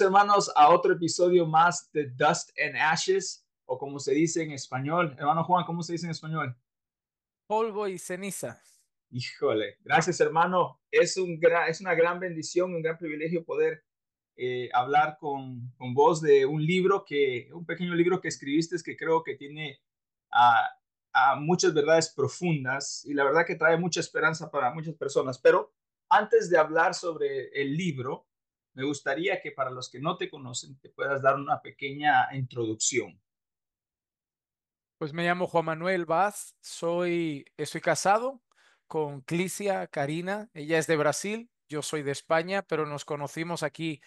hermanos a otro episodio más de Dust and Ashes, o como se dice en español. Hermano Juan, ¿cómo se dice en español? Polvo y ceniza. Híjole, gracias hermano. Es, un es una gran bendición, un gran privilegio poder eh, hablar con, con vos de un libro que, un pequeño libro que escribiste que creo que tiene a muchas verdades profundas y la verdad que trae mucha esperanza para muchas personas. Pero antes de hablar sobre el libro, me gustaría que para los que no te conocen te puedas dar una pequeña introducción. Pues me llamo Juan Manuel Vaz, soy, estoy casado con Clicia Karina, ella es de Brasil, yo soy de España, pero nos conocimos aquí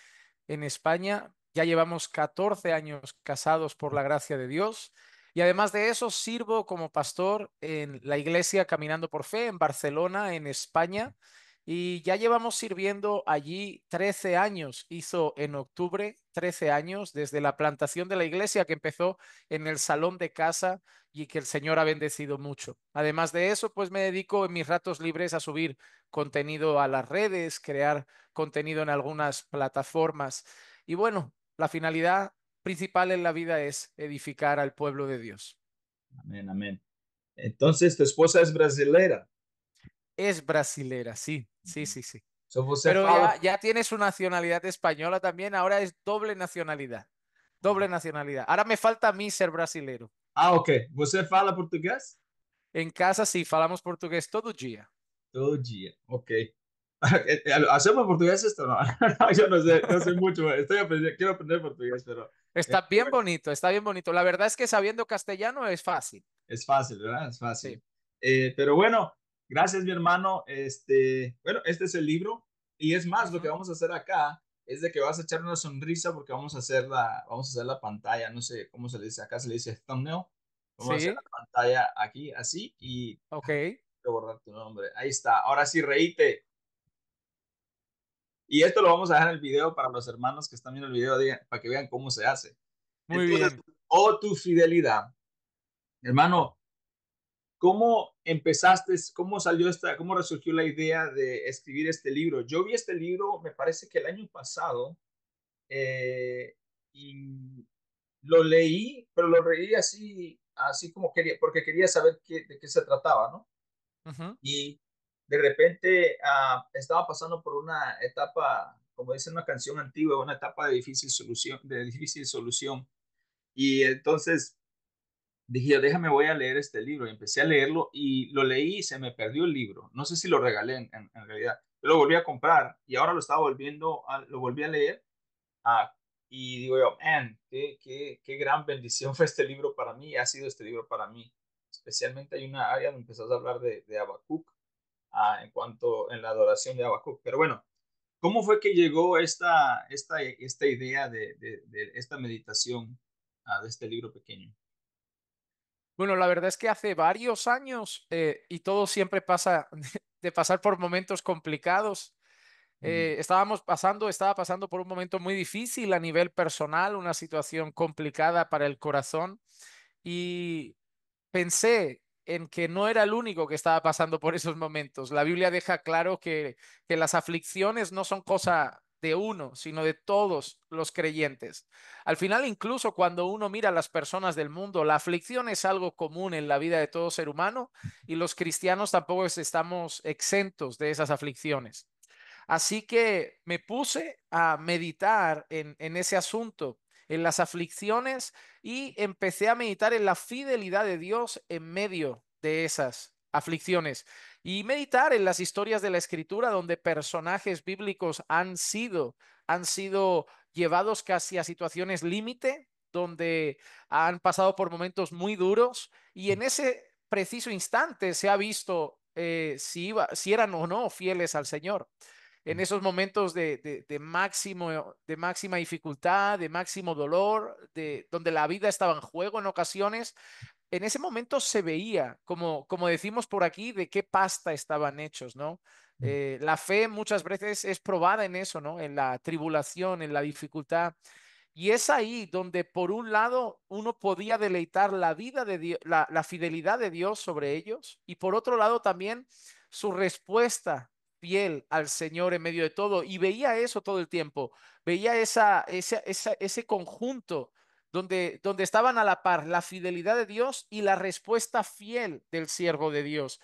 en España, ya llevamos 14 años casados por la gracia de Dios y además de eso sirvo como pastor en la iglesia Caminando por Fe en Barcelona, en España, y ya llevamos sirviendo allí 13 años, hizo en octubre 13 años desde la plantación de la iglesia que empezó en el salón de casa y que el Señor ha bendecido mucho. Además de eso, pues me dedico en mis ratos libres a subir contenido a las redes, crear contenido en algunas plataformas. Y bueno, la finalidad principal en la vida es edificar al pueblo de Dios. Amén, amén. Entonces, tu esposa es brasileña. Es brasilera, sí, sí, sí, sí. Pero ya, tiene su nacionalidad española también, ahora es doble nacionalidad. Doble nacionalidad. Ahora me falta a mí ser brasilero. Ah, ok. ¿Você fala portugués? En casa sí, hablamos portugués todo día. Todo día, ok. Eh, eh, ¿Hacemos portugués esto? no yo no sé, no sé mucho. quiero aprender portugués, pero... Está eh, bien bonito, está bien bonito. La verdad es que sabiendo castellano es fácil. Es fácil, ¿verdad? Es fácil. pero bueno, Gracias, mi hermano. Este, bueno, este es el libro. Y es más, lo que vamos a hacer acá es de que vas a echar una sonrisa porque vamos a hacer la, vamos a hacer la pantalla, no sé cómo se le dice, acá se le dice thumbnail. Vamos a hacer la pantalla aquí, así, y... Ok. Voy a borrar tu nombre. Ahí está. Ahora sí, reíte. Y esto lo vamos a dejar en el video para los hermanos que están viendo el video, para que vean cómo se hace. Muy bien. O oh, tu fidelidad. Hermano, ¿Cómo empezaste? ¿Cómo salió esta? ¿Cómo resurgió la idea de escribir este libro? Yo vi este libro, me parece que el año pasado, eh, y lo leí, pero lo leí así, así como quería, porque quería saber qué, de qué se trataba, ¿no? Y de repente ah, estaba pasando por una etapa, como dice una canción antigua, una etapa de difícil solución, de difícil solución. Y entonces dije déjame, voy a leer este libro. Y empecé a leerlo y lo leí y se me perdió el libro. No sé si lo regalé en, realidad. lo volví a comprar y ahora lo estaba volviendo, a, lo volví a leer. Ah, y digo yo, man, qué, qué, gran bendición fue este libro para mí, ha sido este libro para mí. Especialmente hay una área donde empezás a hablar de, de ah, en cuanto en la adoración de Abacuc Pero bueno, ¿cómo fue que llegó esta, esta, esta idea de, esta meditación ah, de este libro pequeño? Bueno, la verdad es que hace varios años eh, y todo siempre pasa de pasar por momentos complicados. Eh, estábamos pasando, estaba pasando por un momento muy difícil a nivel personal, una situación complicada para el corazón y pensé en que no era el único que estaba pasando por esos momentos. La Biblia deja claro que, que las aflicciones no son cosa de uno, sino de todos los creyentes. Al final, incluso cuando uno mira a las personas del mundo, la aflicción es algo común en la vida de todo ser humano y los cristianos tampoco estamos exentos de esas aflicciones. Así que me puse a meditar en, ese asunto, en las aflicciones y empecé a meditar en la fidelidad de Dios en medio de esas aflicciones y meditar en las historias de la escritura donde personajes bíblicos han sido, han sido llevados casi a situaciones límite, donde han pasado por momentos muy duros y en ese preciso instante se ha visto eh, si, si eran o no fieles al Señor. En esos momentos de, máximo, de máxima dificultad, de máximo dolor, de, donde la vida estaba en juego en ocasiones, en ese momento se veía, como, como decimos por aquí, de qué pasta estaban hechos, ¿no? Mm. Eh, la fe muchas veces es probada en eso, ¿no? En la tribulación, en la dificultad. Y es ahí donde, por un lado, uno podía deleitar la vida de Dios, la, fidelidad de Dios sobre ellos, y por otro lado también su respuesta fiel al Señor en medio de todo. Y veía eso todo el tiempo, veía esa ese conjunto donde, estaban a la par la fidelidad de Dios y la respuesta fiel del siervo de Dios.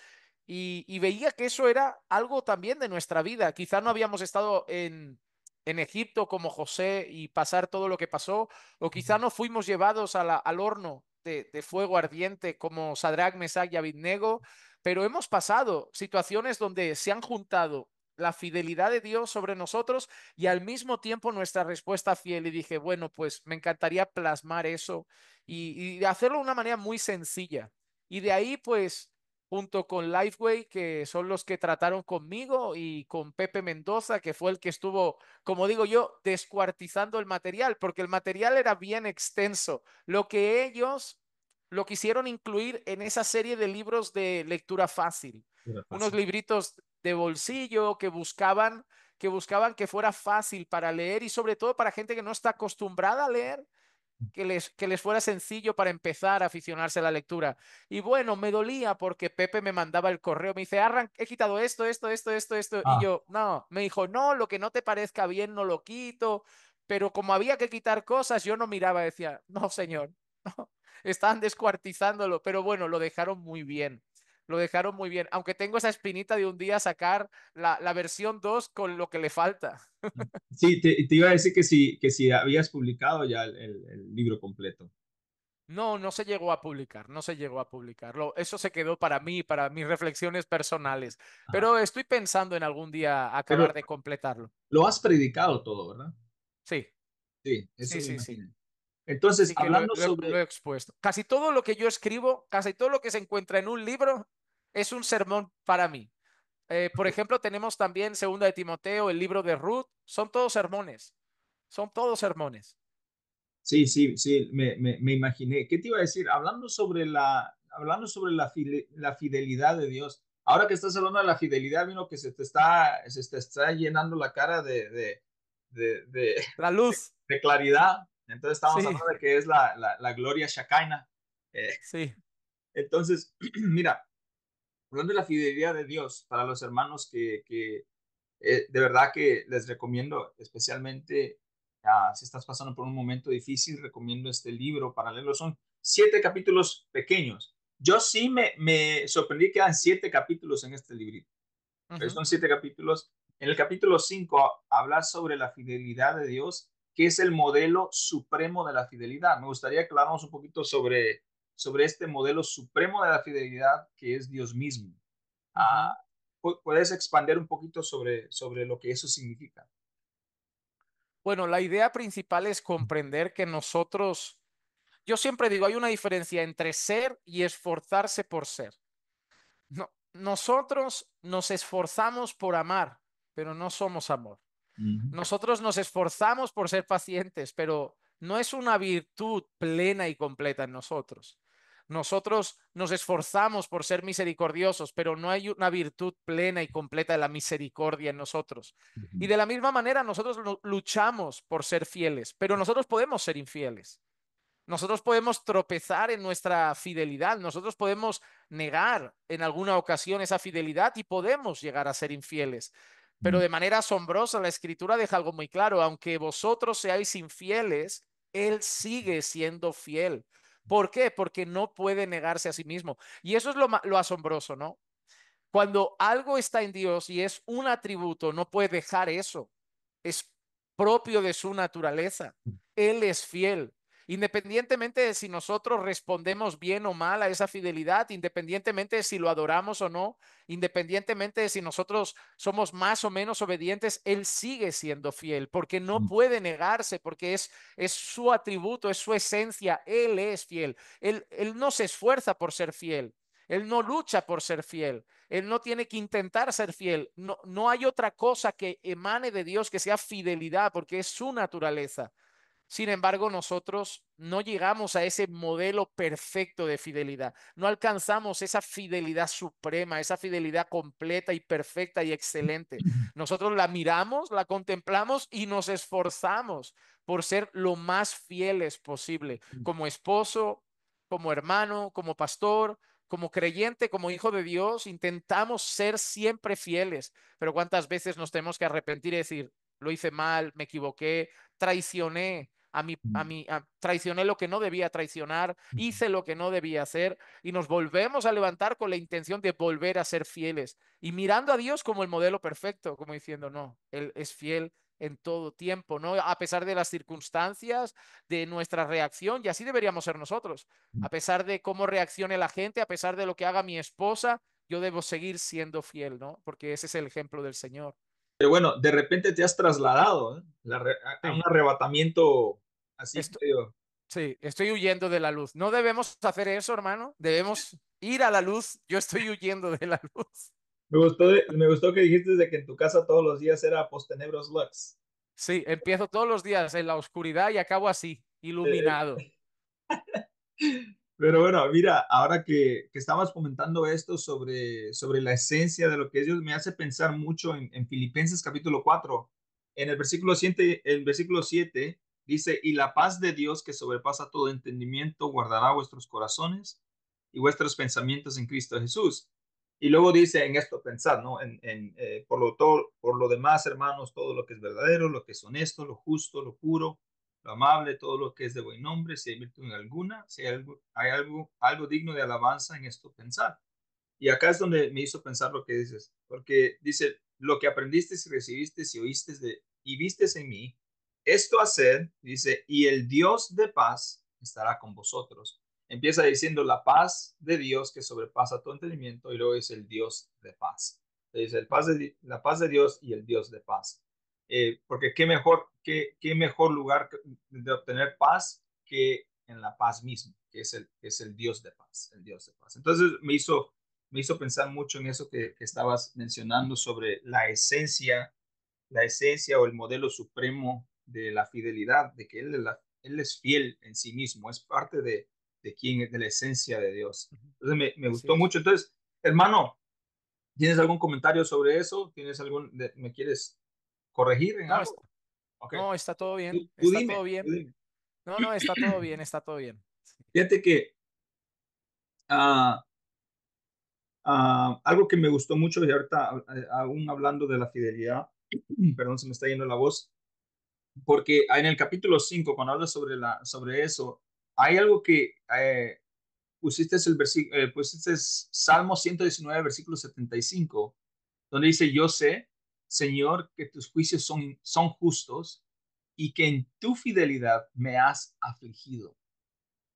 Y, veía que eso era algo también de nuestra vida. Quizá no habíamos estado en, Egipto como José y pasar todo lo que pasó, o quizá no fuimos llevados al horno de, fuego ardiente como Sadrach, Mesach y Abidnego, pero hemos pasado situaciones donde se han juntado la fidelidad de Dios sobre nosotros y al mismo tiempo nuestra respuesta fiel. Y dije, bueno, pues me encantaría plasmar eso y, hacerlo de una manera muy sencilla. Y de ahí, pues, junto con Lifeway, que son los que trataron conmigo, y con Pepe Mendoza, que fue el que estuvo, como digo yo, descuartizando el material, porque el material era bien extenso. Lo que ellos lo quisieron incluir en esa serie de libros de lectura fácil, fácil. unos libritos de bolsillo, que buscaban, que buscaban que fuera fácil para leer y sobre todo para gente que no está acostumbrada a leer, que les, que les fuera sencillo para empezar a aficionarse a la lectura. Y bueno, me dolía porque Pepe me mandaba el correo, me dice, Arran, he quitado esto, esto, esto, esto, esto. Y ah. yo, no, me dijo, no, lo que no te parezca bien no lo quito. Pero como había que quitar cosas, yo no miraba, decía, no, señor, están Estaban descuartizándolo, pero bueno, lo dejaron muy bien lo dejaron muy bien, aunque tengo esa espinita de un día sacar la, la versión 2 con lo que le falta. Mm, sí, te, iba a decir que si, que si habías publicado ya el, el, libro completo. No, no se llegó a publicar, no se llegó a publicarlo. Eso se quedó para mí, para mis reflexiones personales. Pero estoy pensando en algún día acabar de completarlo. Lo has predicado todo, ¿verdad? Sí. Sí, eso sí, sí, Entonces, hablando sobre... expuesto. Casi todo lo que yo escribo, casi todo lo que se encuentra en un libro, es un sermón para mí. Eh, por ejemplo, tenemos también Segunda de Timoteo, el libro de Ruth, son todos sermones, son todos sermones. Sí, sí, sí, me, imaginé. ¿Qué te iba a decir? Hablando sobre la, hablando sobre la, la fidelidad de Dios, ahora que estás hablando de la fidelidad, vino que se te está, se está llenando la cara de, de, la luz, de, claridad. Entonces estamos hablando de que es la, gloria Shakaina. Eh, sí. Entonces, mira, hablando de la fidelidad de Dios para los hermanos que, eh, de verdad que les recomiendo, especialmente ah, si estás pasando por un momento difícil, recomiendo este libro para Son siete capítulos pequeños. Yo sí me, me sorprendí que hayan siete capítulos en este librito. Son siete capítulos. En el capítulo cinco, habla sobre la fidelidad de Dios, que es el modelo supremo de la fidelidad. Me gustaría que habláramos un poquito sobre sobre este modelo supremo de la fidelidad que es Dios mismo. Ah, ¿Puedes expandir un poquito sobre, sobre lo que eso significa? Bueno, la idea principal es comprender que nosotros, yo siempre digo, hay una diferencia entre ser y esforzarse por ser. nosotros nos esforzamos por amar, pero no somos amor. Nosotros nos esforzamos por ser pacientes, pero no es una virtud plena y completa en nosotros. Nosotros nos esforzamos por ser misericordiosos, pero no hay una virtud plena y completa de la misericordia en nosotros. Y de la misma manera, nosotros luchamos por ser fieles, pero nosotros podemos ser infieles. Nosotros podemos tropezar en nuestra fidelidad, nosotros podemos negar en alguna ocasión esa fidelidad y podemos llegar a ser infieles. Pero de manera asombrosa la escritura deja algo muy claro, aunque vosotros seáis infieles, Él sigue siendo fiel ¿Por qué? Porque no puede negarse a sí mismo. Y eso es lo, asombroso, ¿no? Cuando algo está en Dios y es un atributo, no puede dejar eso. Es propio de su naturaleza. Mm. Él es fiel. Independientemente de si nosotros respondemos bien o mal a esa fidelidad, independientemente de si lo adoramos o no, independientemente de si nosotros somos más o menos obedientes, Él sigue siendo fiel porque no puede negarse, porque es, es su atributo, es su esencia, Él es fiel. Él, no se esfuerza por ser fiel, Él no lucha por ser fiel, Él no tiene que intentar ser fiel. No, no hay otra cosa que emane de Dios que sea fidelidad porque es su naturaleza. Sin embargo, nosotros no llegamos a ese modelo perfecto de fidelidad. No alcanzamos esa fidelidad suprema, esa fidelidad completa y perfecta y excelente. Nosotros la miramos, la contemplamos y nos esforzamos por ser lo más fieles posible, mm. como esposo, como hermano, como pastor, como creyente, como hijo de Dios, intentamos ser siempre fieles, pero cuántas veces nos tenemos que arrepentir y decir, lo hice mal, me equivoqué, traicioné, a mí a mi, mm. traicioné lo que no debía traicionar, hice lo que no debía hacer y nos volvemos a levantar con la intención de volver a ser fieles y mirando a Dios como el modelo perfecto, como diciendo, no, Él es fiel en todo tiempo, ¿no? A pesar de las circunstancias, de nuestra reacción, y así deberíamos ser nosotros. Mm. A pesar de cómo reaccione la gente, a pesar de lo que haga mi esposa, yo debo seguir siendo fiel, ¿no? Porque ese es el ejemplo del Señor. Pero bueno, de repente te has trasladado ¿eh? a un arrebatamiento Así estoy, yo. Sí, estoy huyendo de la luz. No debemos hacer eso, hermano. Debemos ir a la luz. Yo estoy huyendo de la luz. Me gustó, que dijiste de que en tu casa todos los días era postenebros lux. Sí, empiezo todos los días en la oscuridad y acabo así, iluminado. Eh. Pero bueno, mira, ahora que, que estabas comentando esto sobre, sobre la esencia de lo que es Dios, me hace pensar mucho en, Filipenses capítulo 4. En el versículo 7, el versículo 7 Dice, y la paz de Dios que sobrepasa todo entendimiento guardará vuestros corazones y vuestros pensamientos en Cristo Jesús. Y luego dice, en esto pensad, ¿no? En, eh, por, lo todo, por lo demás, hermanos, todo lo que es verdadero, lo que es honesto, lo justo, lo puro, lo amable, todo lo que es de buen nombre, si hay virtud alguna, si hay algo, hay algo, digno de alabanza en esto pensar. Y acá es donde me hizo pensar lo que dices, porque dice, lo que aprendiste y recibiste y oíste de, y vistes en mí, esto hacer, dice, y el Dios de paz estará con vosotros. Empieza diciendo la paz de Dios que sobrepasa tu entendimiento y luego es el Dios de paz. Dice la paz de Dios y el Dios de paz. Eh, porque qué mejor, qué mejor lugar de obtener paz que en la paz misma, que es el, es el Dios de paz, el Dios de paz. Entonces me hizo, me hizo pensar mucho en eso que, que estabas mencionando sobre la esencia, la esencia o el modelo supremo de la fidelidad, de que él, es fiel en sí mismo, es parte de, de quién, de la esencia de Dios. Entonces me, gustó mucho. Entonces, hermano, ¿tienes algún comentario sobre eso? ¿Tienes algún, me quieres corregir no, Está, todo bien. está todo bien. No, no, está todo bien, está todo bien. Fíjate que ah, ah, algo que me gustó mucho y ahorita eh, aún hablando de la fidelidad, perdón, se me está yendo la voz, porque en el capítulo 5, cuando habla sobre, la, sobre eso, hay algo que eh, pusiste, el eh, pusiste Salmo 119, versículo 75, donde dice, yo sé, Señor, que tus juicios son, son justos y que en tu fidelidad me has afligido.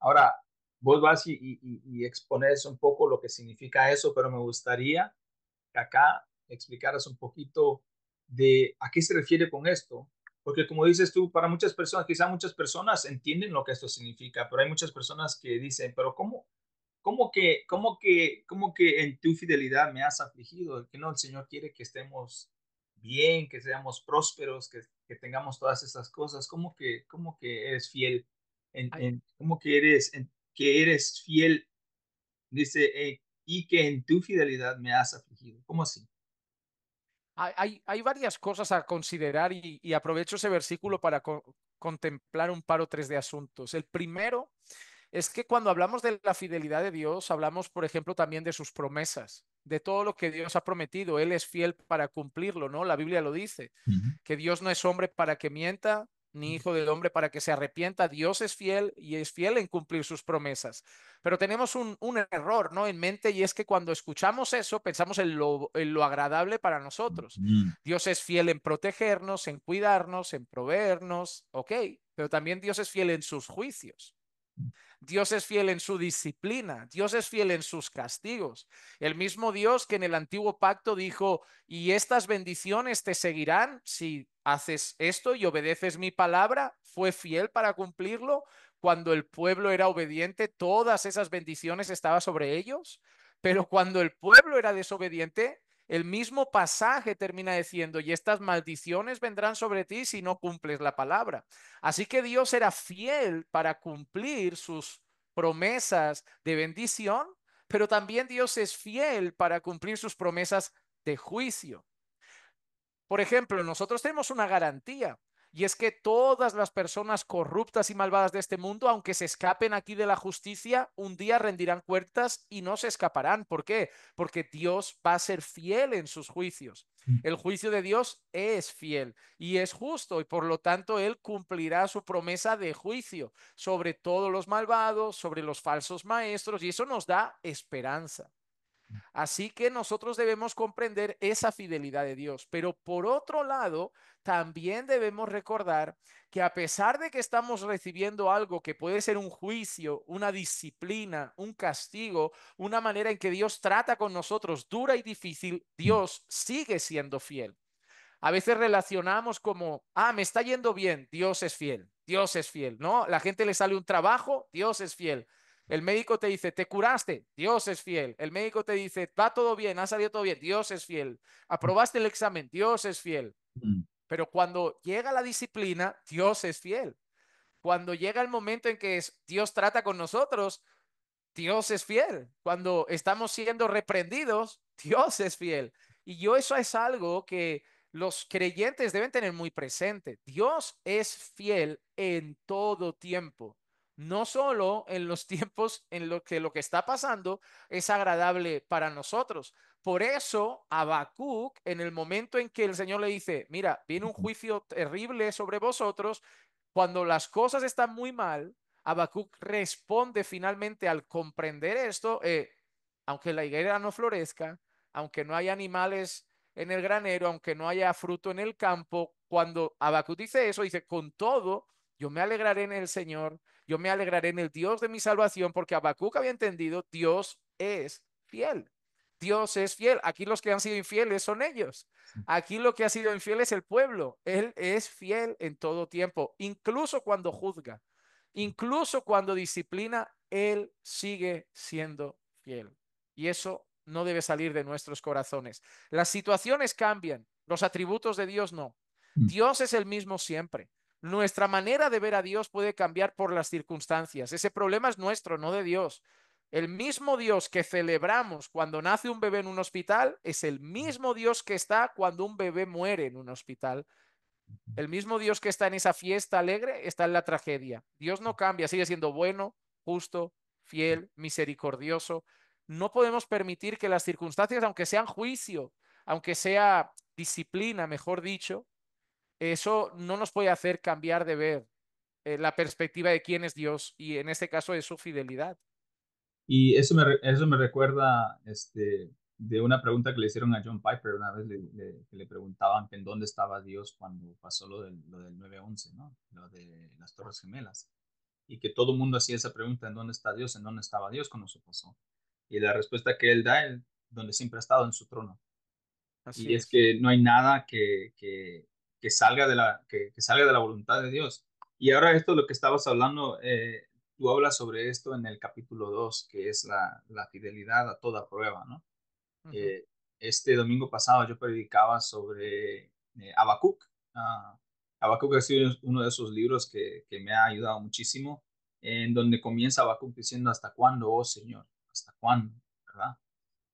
Ahora, vos vas y, y, y expones un poco lo que significa eso, pero me gustaría que acá explicaras un poquito de a qué se refiere con esto porque como dices tú, para muchas personas, quizá muchas personas entienden lo que esto significa, pero hay muchas personas que dicen, pero ¿cómo, cómo, que, cómo, que, cómo que en tu fidelidad me has afligido? Que no, el Señor quiere que estemos bien, que seamos prósperos, que, que tengamos todas esas cosas. ¿Cómo que, cómo que eres fiel? En, ¿Cómo que eres, que eres fiel? Dice, eh, y que en tu fidelidad me has afligido. ¿Cómo así? Hay, varias cosas a considerar y, aprovecho ese versículo para contemplar un par o tres de asuntos. El primero es que cuando hablamos de la fidelidad de Dios, hablamos, por ejemplo, también de sus promesas, de todo lo que Dios ha prometido. Él es fiel para cumplirlo, ¿no? La Biblia lo dice, que Dios no es hombre para que mienta, ni hijo del hombre para que se arrepienta. Dios es fiel y es fiel en cumplir sus promesas. Pero tenemos un, un error ¿no? en mente y es que cuando escuchamos eso pensamos en lo, en lo agradable para nosotros. Dios es fiel en protegernos, en cuidarnos, en proveernos, ok, pero también Dios es fiel en sus juicios. Dios es fiel en su disciplina, Dios es fiel en sus castigos. El mismo Dios que en el antiguo pacto dijo, y estas bendiciones te seguirán si haces esto y obedeces mi palabra, fue fiel para cumplirlo. Cuando el pueblo era obediente, todas esas bendiciones estaban sobre ellos. Pero cuando el pueblo era desobediente, el mismo pasaje termina diciendo, y estas maldiciones vendrán sobre ti si no cumples la palabra. Así que Dios era fiel para cumplir sus promesas de bendición, pero también Dios es fiel para cumplir sus promesas de juicio. Por ejemplo, nosotros tenemos una garantía. Y es que todas las personas corruptas y malvadas de este mundo, aunque se escapen aquí de la justicia, un día rendirán cuentas y no se escaparán. ¿Por qué? Porque Dios va a ser fiel en sus juicios. Mm. El juicio de Dios es fiel y es justo y por lo tanto Él cumplirá su promesa de juicio sobre todos los malvados, sobre los falsos maestros y eso nos da esperanza. Así que nosotros debemos comprender esa fidelidad de Dios. Pero por otro lado, también debemos recordar que a pesar de que estamos recibiendo algo que puede ser un juicio, una disciplina, un castigo, una manera en que Dios trata con nosotros dura y difícil, Dios sigue siendo fiel. A veces relacionamos como, ah, me está yendo bien, Dios es fiel, Dios es fiel, ¿no? La gente le sale un trabajo, Dios es fiel. El médico te dice, te curaste, Dios es fiel. El médico te dice, va todo bien, ha salido todo bien, Dios es fiel. Aprobaste el examen, Dios es fiel. Mm. Pero cuando llega la disciplina, Dios es fiel. Cuando llega el momento en que Dios trata con nosotros, Dios es fiel. Cuando estamos siendo reprendidos, Dios es fiel. Y yo eso es algo que los creyentes deben tener muy presente. Dios es fiel en todo tiempo no solo en los tiempos en los que lo que está pasando es agradable para nosotros. Por eso Habacuc, en el momento en que el Señor le dice, mira, viene un juicio terrible sobre vosotros, cuando las cosas están muy mal, Habacuc responde finalmente al comprender esto, eh, aunque la higuera no florezca, aunque no haya animales en el granero, aunque no haya fruto en el campo, cuando Habacuc dice eso, dice, con todo, yo me alegraré en el Señor yo me alegraré en el Dios de mi salvación porque Habacuc había entendido, Dios es fiel. Dios es fiel. Aquí los que han sido infieles son ellos. Aquí lo que ha sido infiel es el pueblo. Él es fiel en todo tiempo, incluso cuando juzga, incluso cuando disciplina, Él sigue siendo fiel. Y eso no debe salir de nuestros corazones. Las situaciones cambian, los atributos de Dios no. Mm. Dios es el mismo siempre. Nuestra manera de ver a Dios puede cambiar por las circunstancias. Ese problema es nuestro, no de Dios. El mismo Dios que celebramos cuando nace un bebé en un hospital es el mismo Dios que está cuando un bebé muere en un hospital. El mismo Dios que está en esa fiesta alegre está en la tragedia. Dios no cambia, sigue siendo bueno, justo, fiel, misericordioso. No podemos permitir que las circunstancias, aunque sean juicio, aunque sea disciplina, mejor dicho, eso no nos puede hacer cambiar de ver eh, la perspectiva de quién es Dios y en este caso de su fidelidad. Y eso me, eso me recuerda este, de una pregunta que le hicieron a John Piper una vez, le, que le preguntaban en dónde estaba Dios cuando pasó lo del, lo del 9-11, lo de las Torres Gemelas. Y que todo el mundo hacía esa pregunta, ¿en dónde está Dios? ¿En dónde estaba Dios cuando se pasó? Y la respuesta que él da, él, donde siempre ha estado, en su trono. y es, que no hay nada que, salga de la, que, salga de la voluntad de Dios. Y ahora esto lo que estabas hablando, eh, tú hablas sobre esto en el capítulo 2, que es la, fidelidad a toda prueba, ¿no? Eh, este domingo pasado yo predicaba sobre eh, Abacuc. Ah, ha sido uno de esos libros que, que me ha ayudado muchísimo, en donde comienza Abacuc diciendo, ¿hasta cuándo, oh Señor? ¿Hasta cuándo? ¿Verdad?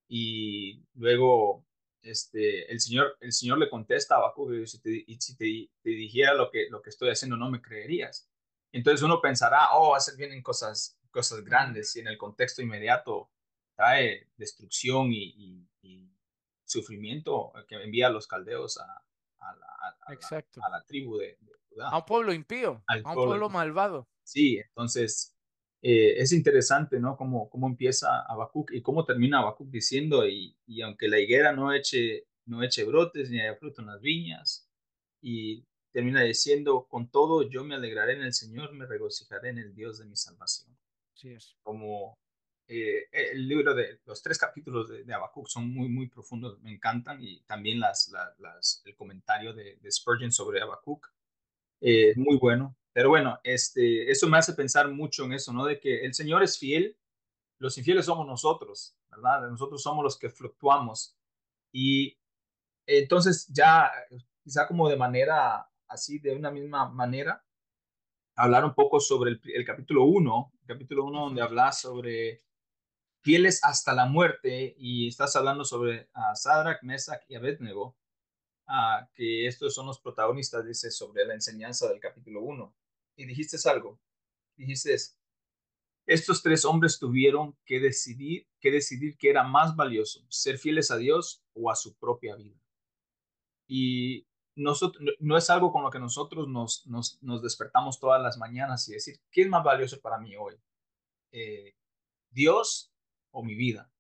Y luego este, el, señor, el Señor le contesta a Habacuc, si, te, si te, dijera lo que, lo que estoy haciendo, no me creerías. Entonces uno pensará, oh, hacer en cosas, cosas grandes y en el contexto inmediato trae destrucción y, sufrimiento que envía a los caldeos a, la, tribu de, Judá. A un pueblo impío, a un pueblo malvado. Sí, entonces eh, es interesante, ¿no? Cómo, cómo empieza Habacuc y cómo termina Habacuc diciendo, y, aunque la higuera no eche, no eche brotes ni haya fruto en las viñas, y termina diciendo, con todo yo me alegraré en el Señor, me regocijaré en el Dios de mi salvación. Sí es. Como eh, el libro de los tres capítulos de, de Habacuc son muy, muy profundos, me encantan, y también las, las, el comentario de, Spurgeon sobre Habacuc, eh, es muy bueno. Pero bueno, este, eso me hace pensar mucho en eso, ¿no? De que el Señor es fiel, los infieles somos nosotros, ¿verdad? Nosotros somos los que fluctuamos. Y entonces ya, quizá como de manera así, de una misma manera, hablar un poco sobre el, capítulo 1, capítulo 1 donde habla sobre fieles hasta la muerte y estás hablando sobre a Sadrach, Mesach y Abednego, ah, que estos son los protagonistas, dice, sobre la enseñanza del capítulo 1 y dijiste algo. Dijiste, estos tres hombres tuvieron que decidir, que decidir qué era más valioso, ser fieles a Dios o a su propia vida. Y nosotros, no es algo con lo que nosotros nos, nos, nos despertamos todas las mañanas y decir, ¿qué es más valioso para mí hoy? Eh, ¿Dios o mi vida?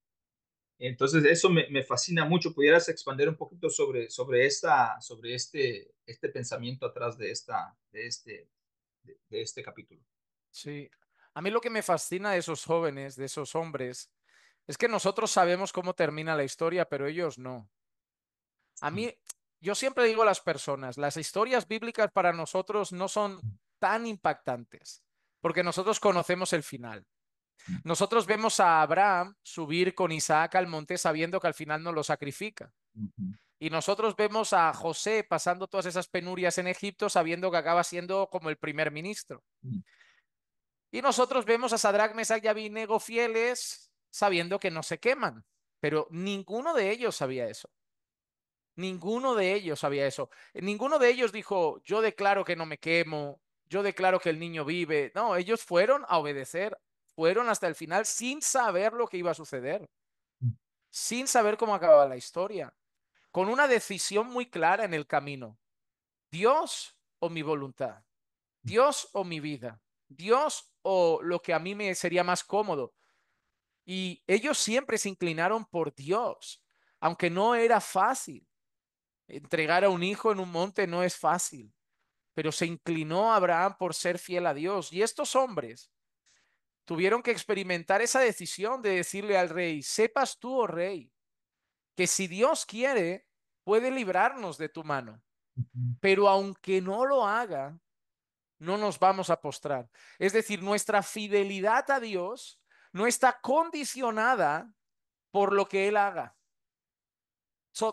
Entonces, eso me, me, fascina mucho. ¿Pudieras expandir un poquito sobre, sobre, esta, sobre este, este pensamiento atrás de, esta, de este de, este capítulo. Sí, a mí lo que me fascina de esos jóvenes, de esos hombres, es que nosotros sabemos cómo termina la historia, pero ellos no. A mí, yo siempre digo a las personas, las historias bíblicas para nosotros no son mm. tan impactantes, porque nosotros conocemos el final. Mm. Nosotros vemos a Abraham subir con Isaac al monte sabiendo que al final no lo sacrifica. Y nosotros vemos a José pasando todas esas penurias en Egipto sabiendo que acaba siendo como el primer ministro. Mm. Y nosotros vemos a Sadrach, Mesach y fieles sabiendo que no se queman, pero ninguno de ellos sabía eso. Ninguno de ellos sabía eso. Ninguno de ellos dijo, yo declaro que no me quemo, yo declaro que el niño vive. No, ellos fueron a obedecer, fueron hasta el final sin saber lo que iba a suceder, mm. sin saber cómo acababa la historia con una decisión muy clara en el camino. Dios o mi voluntad, Dios o mi vida, Dios o lo que a mí me sería más cómodo. Y ellos siempre se inclinaron por Dios, aunque no era fácil. Entregar a un hijo en un monte no es fácil, pero se inclinó Abraham por ser fiel a Dios. Y estos hombres tuvieron que experimentar esa decisión de decirle al rey, sepas tú, oh rey, que si Dios quiere, puede librarnos de tu mano. Pero aunque no lo haga, no nos vamos a postrar. Es decir, nuestra fidelidad a Dios no está condicionada por lo que Él haga.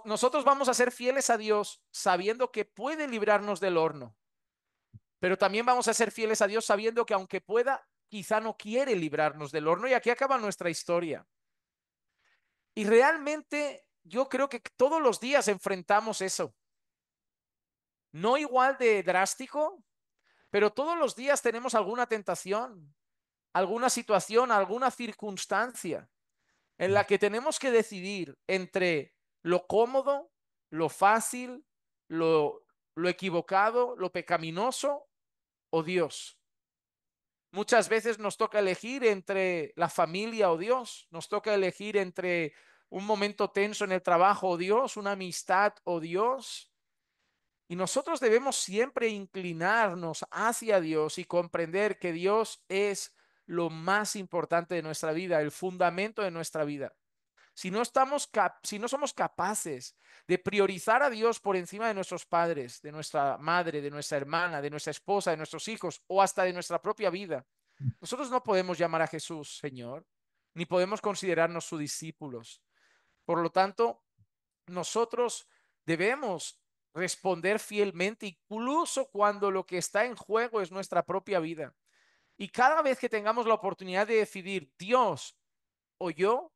nosotros vamos a ser fieles a Dios sabiendo que puede librarnos del horno, pero también vamos a ser fieles a Dios sabiendo que aunque pueda, quizá no quiere librarnos del horno. Y aquí acaba nuestra historia. Y realmente yo creo que todos los días enfrentamos eso. No igual de drástico, pero todos los días tenemos alguna tentación, alguna situación, alguna circunstancia en la que tenemos que decidir entre lo cómodo, lo fácil, lo, lo equivocado, lo pecaminoso o Dios. Muchas veces nos toca elegir entre la familia o Dios, nos toca elegir entre un momento tenso en el trabajo, o oh Dios, una amistad, o oh Dios. Y nosotros debemos siempre inclinarnos hacia Dios y comprender que Dios es lo más importante de nuestra vida, el fundamento de nuestra vida. Si no, estamos si no somos capaces de priorizar a Dios por encima de nuestros padres, de nuestra madre, de nuestra hermana, de nuestra esposa, de nuestros hijos o hasta de nuestra propia vida, mm. nosotros no podemos llamar a Jesús Señor, ni podemos considerarnos sus discípulos. Por lo tanto, nosotros debemos responder fielmente, incluso cuando lo que está en juego es nuestra propia vida. Y cada vez que tengamos la oportunidad de decidir Dios o yo,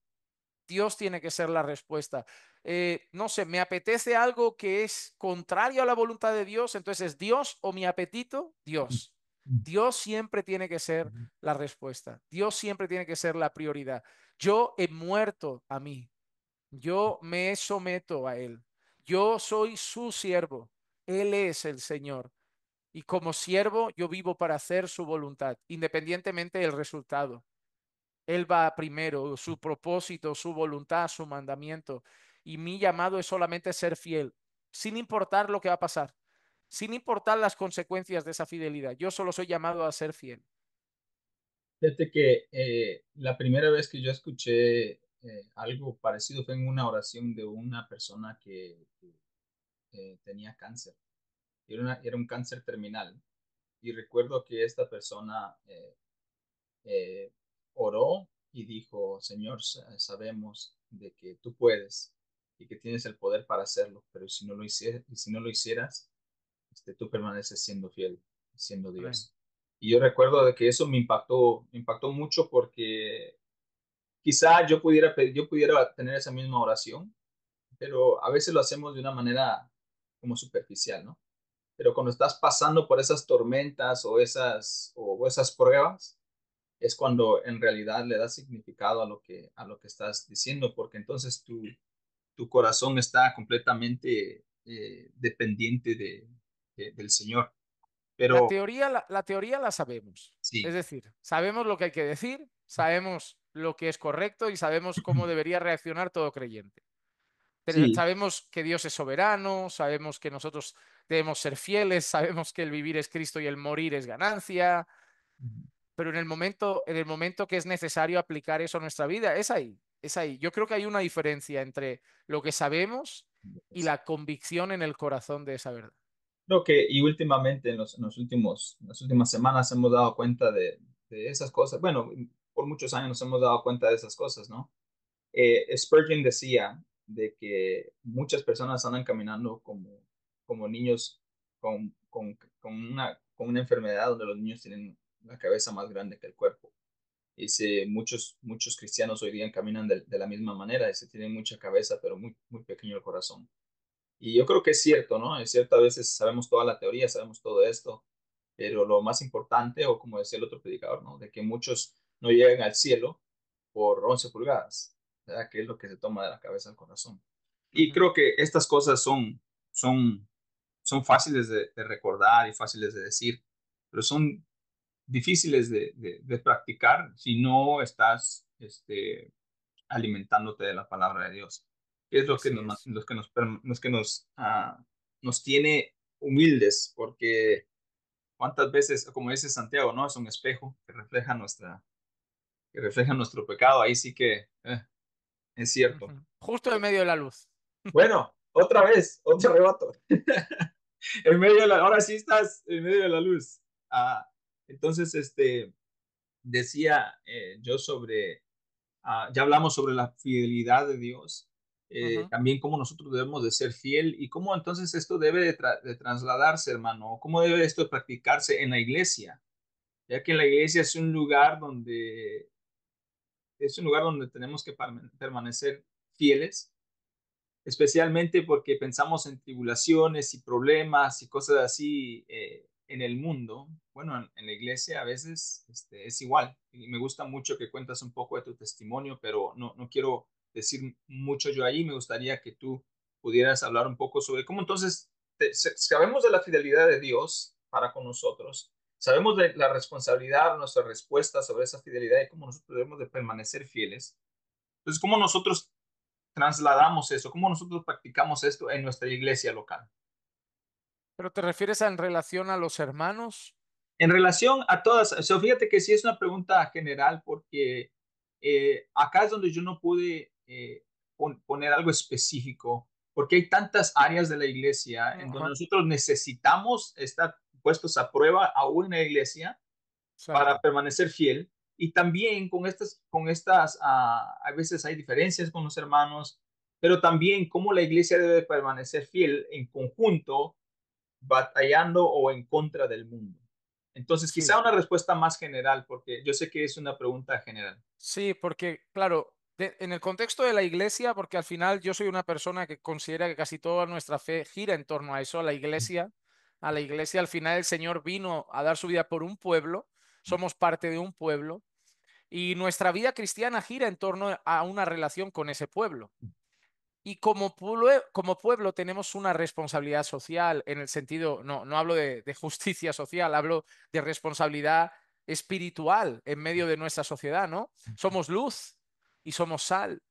Dios tiene que ser la respuesta. Eh, no sé, me apetece algo que es contrario a la voluntad de Dios, entonces Dios o mi apetito, Dios. Mm. Dios siempre tiene que ser la respuesta. Dios siempre tiene que ser la prioridad. Yo he muerto a mí. Yo me someto a Él. Yo soy su siervo. Él es el Señor. Y como siervo, yo vivo para hacer su voluntad, independientemente del resultado. Él va primero, su propósito, su voluntad, su mandamiento. Y mi llamado es solamente ser fiel, sin importar lo que va a pasar, sin importar las consecuencias de esa fidelidad. Yo solo soy llamado a ser fiel. Fíjate que eh, la primera vez que yo escuché eh, algo parecido, fue en una oración de una persona que, eh, tenía cáncer. Era, era, un cáncer terminal. Y recuerdo que esta persona eh, oró y dijo, Señor, sabemos de que tú puedes y que tienes el poder para hacerlo, pero si no lo, hicieras, si no lo hicieras, este, tú permaneces siendo fiel, siendo Dios. Y yo recuerdo de que eso me impactó, me impactó mucho porque Quizá yo pudiera, yo pudiera tener esa misma oración, pero a veces lo hacemos de una manera como superficial, ¿no? Pero cuando estás pasando por esas tormentas o esas, o esas pruebas, es cuando en realidad le das significado a lo que, a lo que estás diciendo, porque entonces tu, tu corazón está completamente eh, dependiente de, del Señor. Pero, la, teoría, la, teoría la sabemos. Sí. Es decir, sabemos lo que hay que decir, sabemos lo que es correcto y sabemos cómo debería reaccionar todo creyente. Sabemos que Dios es soberano, sabemos que nosotros debemos ser fieles, sabemos que el vivir es Cristo y el morir es ganancia, pero en el momento, en el momento que es necesario aplicar eso a nuestra vida, es ahí, es ahí. Yo creo que hay una diferencia entre lo que sabemos y la convicción en el corazón de esa verdad. Creo que, y últimamente, en, los, últimos, las últimas semanas hemos dado cuenta de, de esas cosas. Bueno, por muchos años nos hemos dado cuenta de esas cosas, ¿no? Eh, Spurgeon decía de que muchas personas andan caminando como, como niños con, con, una, con una enfermedad donde los niños tienen la cabeza más grande que el cuerpo. Dice, muchos, muchos cristianos hoy día caminan de, la misma manera, se tienen mucha cabeza, pero muy, muy pequeño el corazón. Y yo creo que es cierto, ¿no? Es cierto, a veces sabemos toda la teoría, sabemos todo esto, pero lo más importante, o como decía el otro predicador, ¿no? De que muchos no llegan al cielo por 11 pulgadas, ¿verdad? que es lo que se toma de la cabeza al corazón. Y creo que estas cosas son, son, son fáciles de, recordar y fáciles de decir, pero son difíciles de, practicar si no estás este, alimentándote de la palabra de Dios. Es lo que, nos, es. Los que nos, que nos, ah, nos tiene humildes, porque cuántas veces, como dice Santiago, ¿no? Es un espejo que refleja nuestra, que reflejan nuestro pecado. Ahí sí que eh, es cierto. Justo en medio de la luz. Bueno, otra vez, otro rebato en medio ahora sí estás en medio de la luz. Ah, entonces, este, decía eh, yo sobre, ah, ya hablamos sobre la fidelidad de Dios, eh, también cómo nosotros debemos de ser fiel y cómo entonces esto debe de, de, trasladarse, hermano, cómo debe esto practicarse en la iglesia, ya que la iglesia es un lugar donde es un lugar donde tenemos que permanecer fieles, especialmente porque pensamos en tribulaciones y problemas y cosas así eh, en el mundo. Bueno, en, la iglesia a veces este, es igual. me gusta mucho que cuentas un poco de tu testimonio, pero no, no quiero decir mucho yo ahí. Me gustaría que tú pudieras hablar un poco sobre cómo entonces sabemos de la fidelidad de Dios para con nosotros, Sabemos de la responsabilidad, nuestra respuesta sobre esa fidelidad y cómo nosotros debemos de permanecer fieles. Entonces, ¿cómo nosotros trasladamos eso? ¿Cómo nosotros practicamos esto en nuestra iglesia local? ¿Pero te refieres en relación a los hermanos? En relación a todas. O fíjate que sí es una pregunta general porque eh, acá es donde yo no pude eh, poner algo específico porque hay tantas áreas de la iglesia en donde nosotros necesitamos estar puestos a prueba a una iglesia para permanecer fiel. Y también con estas, con estas ah, a veces hay diferencias con los hermanos, pero también cómo la iglesia debe permanecer fiel en conjunto, batallando o en contra del mundo. Entonces, quizá una respuesta más general, porque yo sé que es una pregunta general. Sí, porque, claro, en el contexto de la iglesia, porque al final yo soy una persona que considera que casi toda nuestra fe gira en torno a eso, a la iglesia, a la iglesia. Al final el Señor vino a dar su vida por un pueblo, mm. somos parte de un pueblo y nuestra vida cristiana gira en torno a una relación con ese pueblo. Mm. Y como pueblo, pueblo tenemos una responsabilidad social en el sentido, no, no hablo de, de justicia social, hablo de responsabilidad espiritual en medio mm. de nuestra sociedad, ¿no? Somos luz y somos sal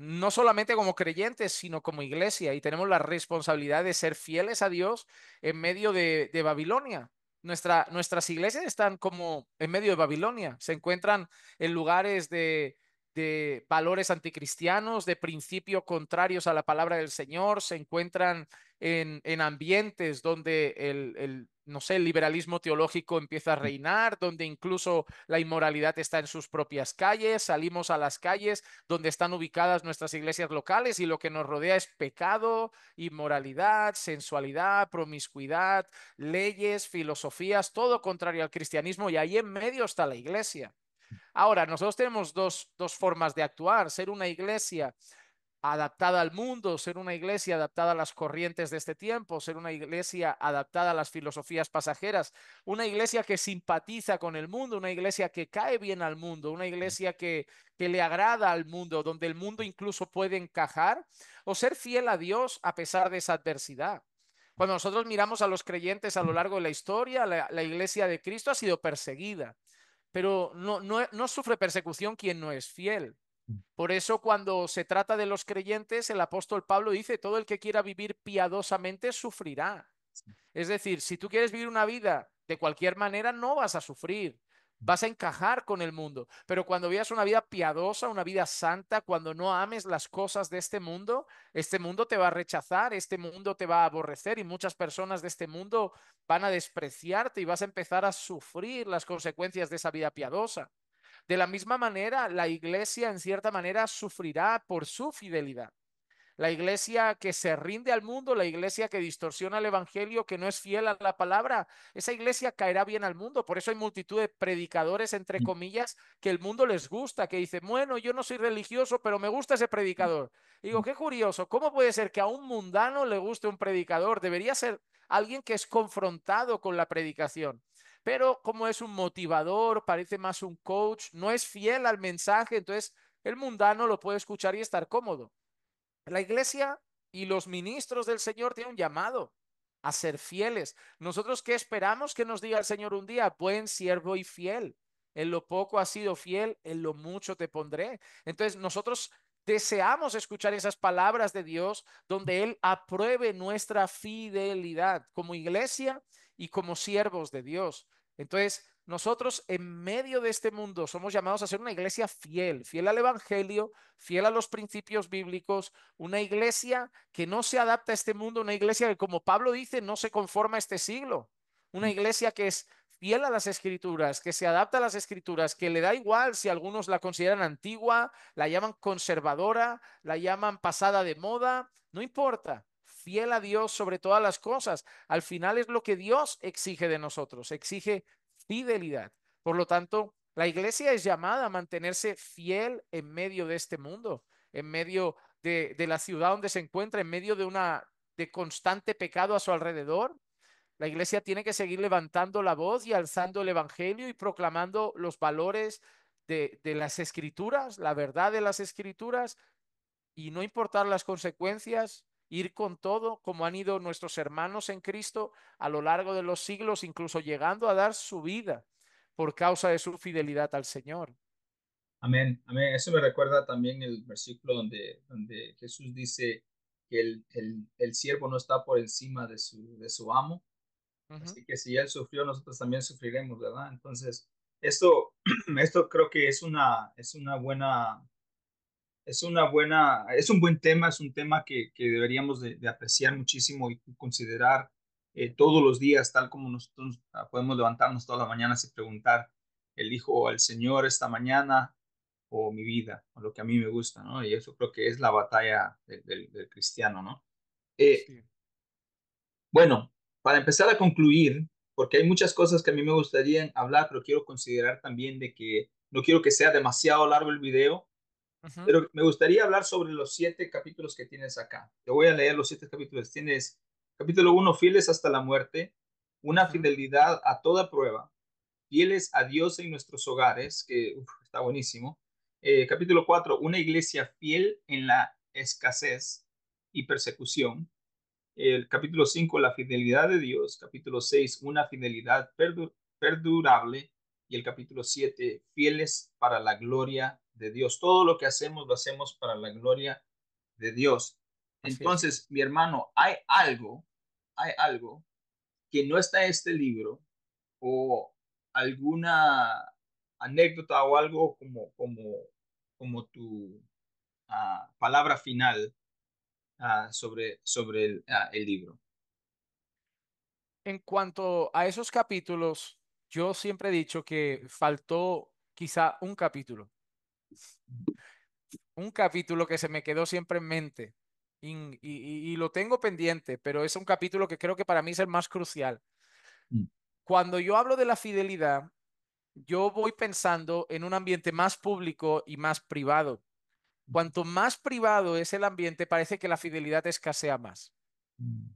no solamente como creyentes, sino como iglesia, y tenemos la responsabilidad de ser fieles a Dios en medio de, Babilonia. Nuestra, nuestras iglesias están como en medio de Babilonia, se encuentran en lugares de, de valores anticristianos, de principio contrarios a la palabra del Señor, se encuentran en, ambientes donde el, no sé, el liberalismo teológico empieza a mm. reinar, donde incluso la inmoralidad está en sus propias calles, salimos a las calles donde están ubicadas nuestras iglesias locales y lo que nos rodea es pecado, inmoralidad, sensualidad, promiscuidad, leyes, filosofías, todo contrario al cristianismo y ahí en medio está la iglesia. Mm. Ahora, nosotros tenemos dos formas de actuar, ser una iglesia adaptada al mundo, ser una iglesia adaptada a las corrientes de este tiempo, ser una iglesia adaptada a las filosofías pasajeras, una iglesia que simpatiza con el mundo, una iglesia que cae bien al mundo, una iglesia que, le agrada al mundo, donde el mundo incluso puede encajar, o ser fiel a Dios a pesar de esa adversidad. Cuando nosotros miramos a los creyentes a lo largo de la historia, la, iglesia de Cristo ha sido perseguida, pero no, no sufre persecución quien no es fiel. Por eso cuando se trata de los creyentes, el apóstol Pablo dice, todo el que quiera vivir piadosamente sufrirá. Es decir, si tú quieres vivir una vida de cualquier manera, no vas a sufrir, vas a encajar con el mundo. Pero cuando vivas una vida piadosa, una vida santa, cuando no ames las cosas de este mundo, este mundo te va a rechazar, este mundo te va a aborrecer y muchas personas de este mundo van a despreciarte y vas a empezar a sufrir las consecuencias de esa vida piadosa. De la misma manera, la iglesia en cierta manera sufrirá por su fidelidad. La iglesia que se rinde al mundo, la iglesia que distorsiona el evangelio, que no es fiel a la palabra, esa iglesia caerá bien al mundo. Por eso hay multitud de predicadores, entre mm. comillas, que el mundo les gusta, que dicen, bueno, yo no soy religioso, pero me gusta ese predicador. digo, mm. qué curioso, ¿cómo puede ser que a un mundano le guste un predicador? Debería ser alguien que es confrontado con la predicación pero como es un motivador, parece más un coach, no es fiel al mensaje, entonces el mundano lo puede escuchar y estar cómodo. La iglesia y los ministros del Señor tienen un llamado a ser fieles. Nosotros qué esperamos que nos diga el Señor un día, buen siervo y fiel. En lo poco has sido fiel, en lo mucho te pondré. Entonces nosotros deseamos escuchar esas palabras de Dios donde Él apruebe nuestra fidelidad como iglesia y como siervos de Dios. Entonces, nosotros en medio de este mundo somos llamados a ser una iglesia fiel, fiel al Evangelio, fiel a los principios bíblicos, una iglesia que no se adapta a este mundo, una iglesia que, como Pablo dice, no se conforma a este siglo, una mm. iglesia que es fiel a las escrituras, que se adapta a las escrituras, que le da igual si algunos la consideran antigua, la llaman conservadora, la llaman pasada de moda, no importa fiel a Dios sobre todas las cosas. Al final es lo que Dios exige de nosotros, exige fidelidad. Por lo tanto, la iglesia es llamada a mantenerse fiel en medio de este mundo, en medio de, la ciudad donde se encuentra, en medio de una de constante pecado a su alrededor. La iglesia tiene que seguir levantando la voz y alzando el evangelio y proclamando los valores de, de las escrituras, la verdad de las escrituras, y no importar las consecuencias, ir con todo, como han ido nuestros hermanos en Cristo a lo largo de los siglos, incluso llegando a dar su vida por causa de su fidelidad al Señor. Amén, amén. Eso me recuerda también el versículo donde, donde Jesús dice que el, el, siervo no está por encima de su, de su amo. Así que si él sufrió, nosotros también sufriremos, ¿verdad? Entonces, esto, esto creo que es una, es una buena es una buena, es un buen tema, es un tema que, deberíamos de, apreciar muchísimo y considerar eh, todos los días, tal como nosotros ah, podemos levantarnos todas las mañanas y preguntar, elijo al Señor esta mañana o mi vida, o lo que a mí me gusta, ¿no? Y eso creo que es la batalla del, cristiano, ¿no? Eh, bueno, para empezar a concluir, porque hay muchas cosas que a mí me gustaría hablar, pero quiero considerar también de que no quiero que sea demasiado largo el video, pero me gustaría hablar sobre los siete capítulos que tienes acá. Te voy a leer los siete capítulos. Tienes capítulo uno, fieles hasta la muerte, una fidelidad a toda prueba, fieles a Dios en nuestros hogares, que está buenísimo. Eh, capítulo cuatro, una iglesia fiel en la escasez y persecución. El capítulo cinco, la fidelidad de Dios. Capítulo seis, una fidelidad perdurable. Y el capítulo siete, fieles para la gloria de Dios. Todo lo que hacemos lo hacemos para la gloria de Dios. Entonces, mi hermano, hay algo, hay algo que no está en este libro o alguna anécdota o algo como, como, como tu ah, palabra final ah, sobre, sobre ah, el libro. En cuanto a esos capítulos, yo siempre he dicho que faltó quizá un capítulo un capítulo que se me quedó siempre en mente y, lo tengo pendiente, pero es un capítulo que creo que para mí es el más crucial. Mm. Cuando yo hablo de la fidelidad, yo voy pensando en un ambiente más público y más privado. Mm. Cuanto más privado es el ambiente, parece que la fidelidad escasea más. Mm.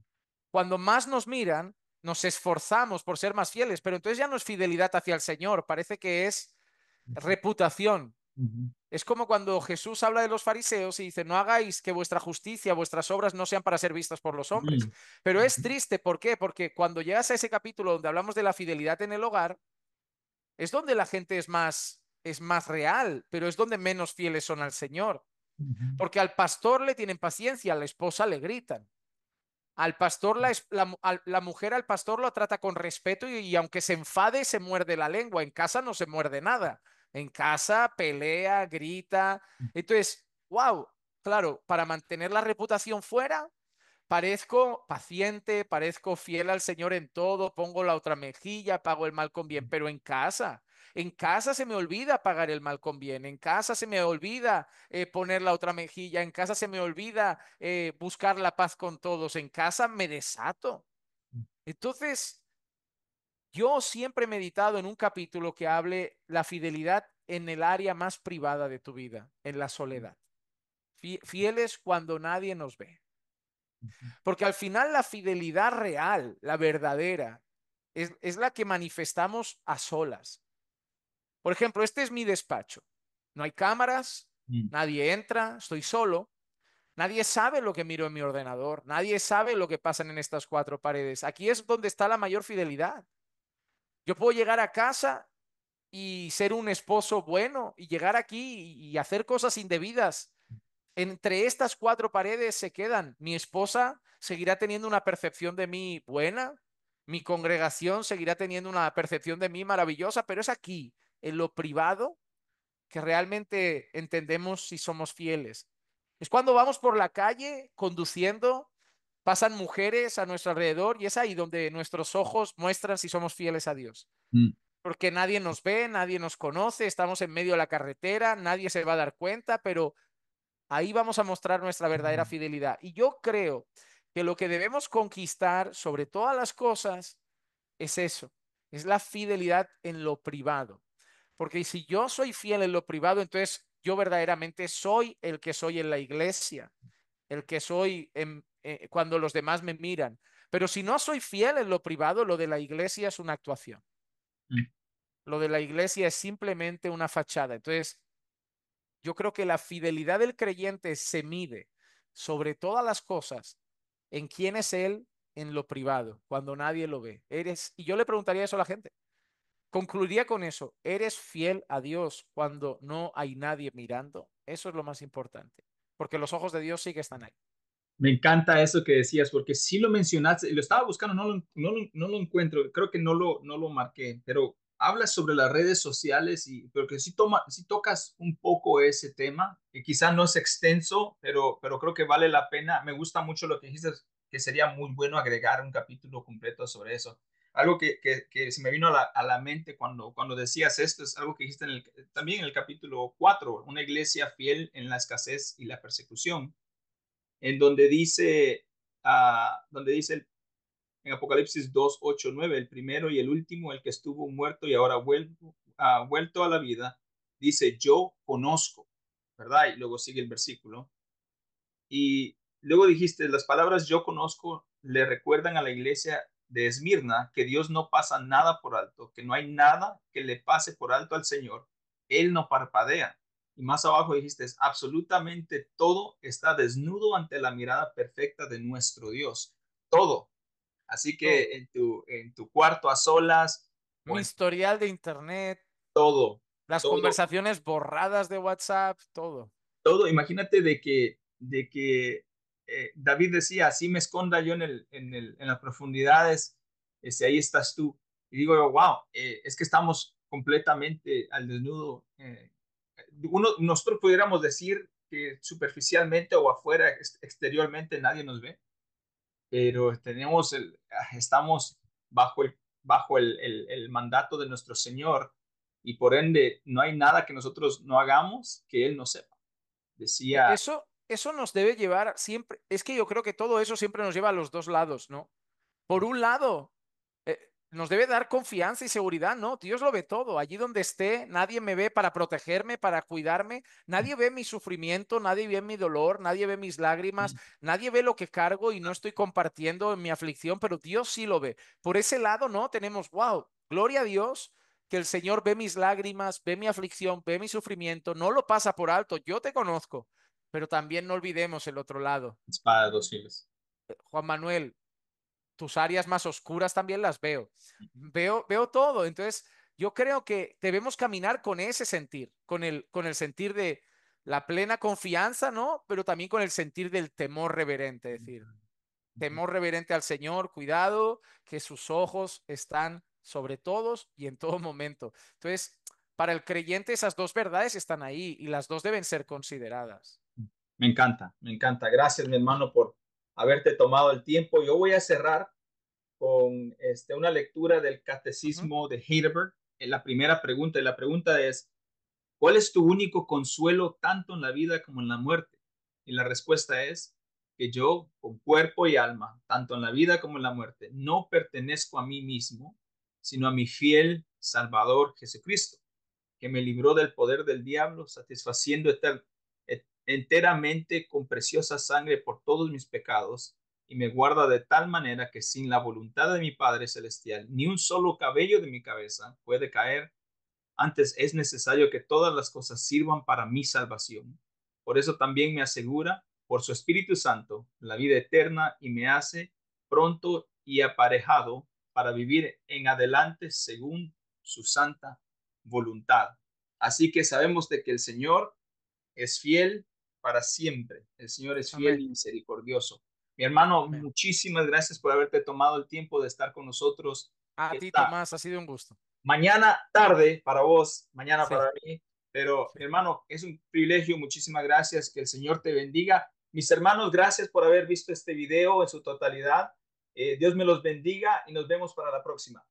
Cuando más nos miran, nos esforzamos por ser más fieles, pero entonces ya no es fidelidad hacia el Señor, parece que es reputación, es como cuando Jesús habla de los fariseos y dice, no hagáis que vuestra justicia, vuestras obras no sean para ser vistas por los hombres. Mm. Pero es triste, ¿por qué? Porque cuando llegas a ese capítulo donde hablamos de la fidelidad en el hogar, es donde la gente es más, es más real, pero es donde menos fieles son al Señor. Porque al pastor le tienen paciencia, a la esposa le gritan. Al pastor, la, mm. mujer al pastor lo trata con respeto y, aunque se enfade, se muerde la lengua. En casa no se muerde nada. En casa pelea, grita. Mm. Entonces, wow, claro, para mantener la reputación fuera, parezco paciente, parezco fiel al Señor en todo, pongo la otra mejilla, pago el mal con bien, mm. pero en casa, en casa se me olvida pagar el mal con bien, en casa se me olvida eh, poner la otra mejilla, en casa se me olvida eh, buscar la paz con todos, en casa me desato. Mm. Entonces, yo siempre he meditado en un capítulo que hable la fidelidad en el área más privada de tu vida, en la soledad. Fieles cuando nadie nos ve. Porque al final la fidelidad real, la verdadera, es, la que manifestamos a solas. Por ejemplo, este es mi despacho. No hay cámaras, mm. nadie entra, estoy solo. Nadie sabe lo que miro en mi ordenador, nadie sabe lo que pasa en estas cuatro paredes. Aquí es donde está la mayor fidelidad. Yo puedo llegar a casa y ser un esposo bueno y llegar aquí y hacer cosas indebidas. Entre estas cuatro paredes se quedan. Mi esposa seguirá teniendo una percepción de mí buena, mi congregación seguirá teniendo una percepción de mí maravillosa, pero es aquí, en lo privado, que realmente entendemos si somos fieles. Es cuando vamos por la calle conduciendo pasan mujeres a nuestro alrededor y es ahí donde nuestros ojos muestran si somos fieles a Dios. Mm. Porque nadie nos ve, nadie nos conoce, estamos en medio de la carretera, nadie se va a dar cuenta, pero ahí vamos a mostrar nuestra verdadera fidelidad. Y yo creo que lo que debemos conquistar sobre todas las cosas es eso, es la fidelidad en lo privado. Porque si yo soy fiel en lo privado, entonces yo verdaderamente soy el que soy en la iglesia, el que soy en, eh, cuando los demás me miran. Pero si no soy fiel en lo privado, lo de la iglesia es una actuación. Lo de la iglesia es simplemente una fachada. Entonces, yo creo que la fidelidad del creyente se mide sobre todas las cosas en quién es él en lo privado, cuando nadie lo ve. Eres y yo le preguntaría eso a la gente. Concluiría con eso, eres fiel a Dios cuando no hay nadie mirando. Eso es lo más importante, porque los ojos de Dios sí que están ahí. Me encanta eso que decías, porque si lo mencionaste, lo estaba buscando, no lo, no encuentro, creo que no lo, no lo marqué, pero hablas sobre las redes sociales, y, pero que sí, toma, tocas un poco ese tema, que quizá no es extenso, pero, pero creo que vale la pena. Me gusta mucho lo que dijiste, que sería muy bueno agregar un capítulo completo sobre eso. Algo que, se me vino a la, mente cuando, cuando decías esto es algo que dijiste también en el capítulo 4, una iglesia fiel en la escasez y la persecución en donde dice, ah, donde dice en Apocalipsis 2, 8, 9, el primero y el último, el que estuvo muerto y ahora vuelvo, vuelto a la vida, dice, yo conozco, ¿verdad? Y luego sigue el versículo. Y luego dijiste, las palabras yo conozco le recuerdan a la iglesia de Esmirna que Dios no pasa nada por alto, que no hay nada que le pase por alto al Señor. Él no parpadea. Y más abajo dijiste, absolutamente todo está desnudo ante la mirada perfecta de nuestro Dios. Todo. Así que En, tu, en tu cuarto a solas. Un historial de internet. Todo. Las conversaciones borradas de WhatsApp, todo. Todo. Imagínate de que, de que eh, David decía, así me esconda yo en, el, en, las profundidades, ese, ahí estás tú. Y digo wow, eh, es que estamos completamente al desnudo eh, uno, nosotros pudiéramos decir que superficialmente o afuera, exteriormente, nadie nos ve, pero tenemos el, ah, estamos bajo, el, bajo el mandato de nuestro Señor y por ende no hay nada que nosotros no hagamos que Él no sepa. Decía... E, eso, eso nos debe llevar siempre, es que yo creo que todo eso siempre nos lleva a los dos lados, ¿no? Por un lado, nos debe dar confianza y seguridad, ¿no? Dios lo ve todo. Allí donde esté, nadie me ve para protegerme, para cuidarme. Nadie ve mi sufrimiento, nadie ve mi dolor, nadie ve mis lágrimas, nadie ve lo que cargo y no estoy compartiendo mi aflicción, pero Dios sí lo ve. Por ese lado, ¿no? Tenemos, wow, gloria a Dios que el Señor ve mis lágrimas, ve mi aflicción, ve mi sufrimiento, no lo pasa por alto, yo te conozco, pero también no olvidemos el otro lado. Espada de Juan Manuel, tus áreas más oscuras también las veo. Veo, veo todo. Entonces, yo creo que debemos caminar con ese sentir, con el, con el sentir de la plena confianza, ¿no? Pero también con el sentir del temor reverente, es decir, mm, temor reverente al Señor, cuidado, que sus ojos están sobre todos y en todo momento. Entonces, para el creyente esas dos verdades están ahí y las dos deben ser consideradas. Mm, me encanta, me encanta. Gracias, mi hermano, por haberte tomado el tiempo. Yo voy a cerrar con este, una lectura del Catecismo de Heidelberg. En eh, la primera pregunta, y la pregunta es, ¿cuál es tu único consuelo tanto en la vida como en la muerte? Y la respuesta es que yo, con cuerpo y alma, tanto en la vida como en la muerte, no pertenezco a mí mismo, sino a mi fiel Salvador Jesucristo, que me libró del poder del diablo, satisfaciendo eterno enteramente con preciosa sangre por todos mis pecados, y me guarda de tal manera que sin la voluntad de mi Padre Celestial, ni un solo cabello de mi cabeza puede caer. Antes es necesario que todas las cosas sirvan para mi salvación. Por eso también me asegura, por su Espíritu Santo, la vida eterna y me hace pronto y aparejado para vivir en adelante según su santa voluntad. Así que sabemos de que el Señor es fiel para siempre. El Señor es fiel y misericordioso. Mi hermano, muchísimas gracias por haberte tomado el tiempo de estar con nosotros. A ti, Tomás, ha sido un gusto. Mañana tarde para vos, mañana para mí. Pero, mi hermano, es un privilegio. Muchísimas gracias. Que el Señor te bendiga. Mis hermanos, gracias por haber visto este video en su totalidad. Eh, Dios me los bendiga y nos vemos para la próxima.